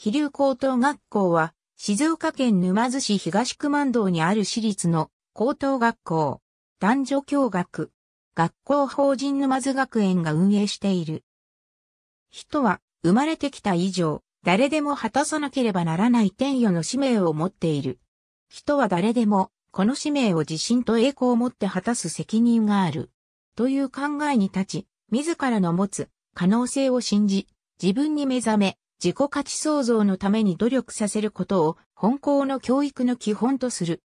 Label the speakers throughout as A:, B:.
A: 飛龍高等学校は、静岡県沼津市
B: 東熊道にある私立の高等学校、男女共学、学校法人沼津学園が運営している。人は、生まれてきた以上、誰でも果たさなければならない天与の使命を持っている。人は誰でも、この使命を自信と栄光を持って果たす責任がある。という考えに立ち、自らの持つ可能性を信じ、自分に目覚め、自己価値創造のために努力させることを本校の教育の基本とする。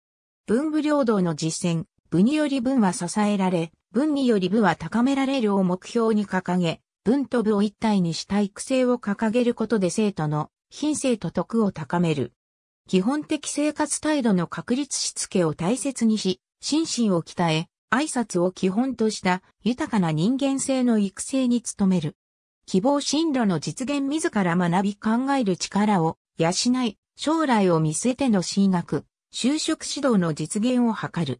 B: 文部領土の実践、部により文は支えられ、文により部は高められるを目標に掲げ、文と部を一体にした育成を掲げることで生徒の品性と徳を高める。基本的生活態度の確立しつけを大切にし、心身を鍛え、挨拶を基本とした豊かな人間性の育成に努める。希望進路の実現自ら学び考える力を養い、将来を見据えての進学、就職指導の実現を図る。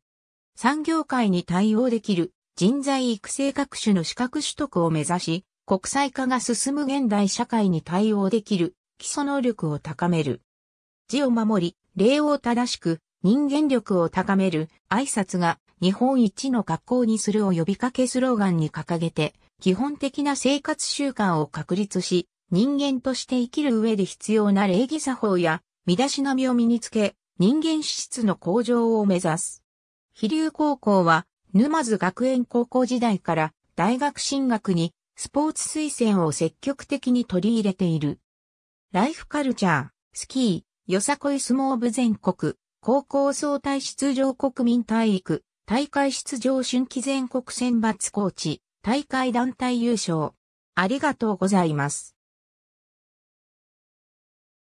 B: 産業界に対応できる人材育成各種の資格取得を目指し、国際化が進む現代社会に対応できる基礎能力を高める。字を守り、礼を正しく、人間力を高める挨拶が日本一の学校にするを呼びかけスローガンに掲げて、基本的な生活習慣を確立し、人間として生きる上で必要な礼儀作法や、身だしなみを身につけ、人間資質の向上を目指す。飛龍高校は、沼津学園高校時代から大学進学にスポーツ推薦を積極的に取り入れている。ライフカルチャー、スキー、よさこい相撲部全国、高校総体出場国民体育、大会出場春季全国選
A: 抜コーチ、大会団体優勝。ありがとうございます。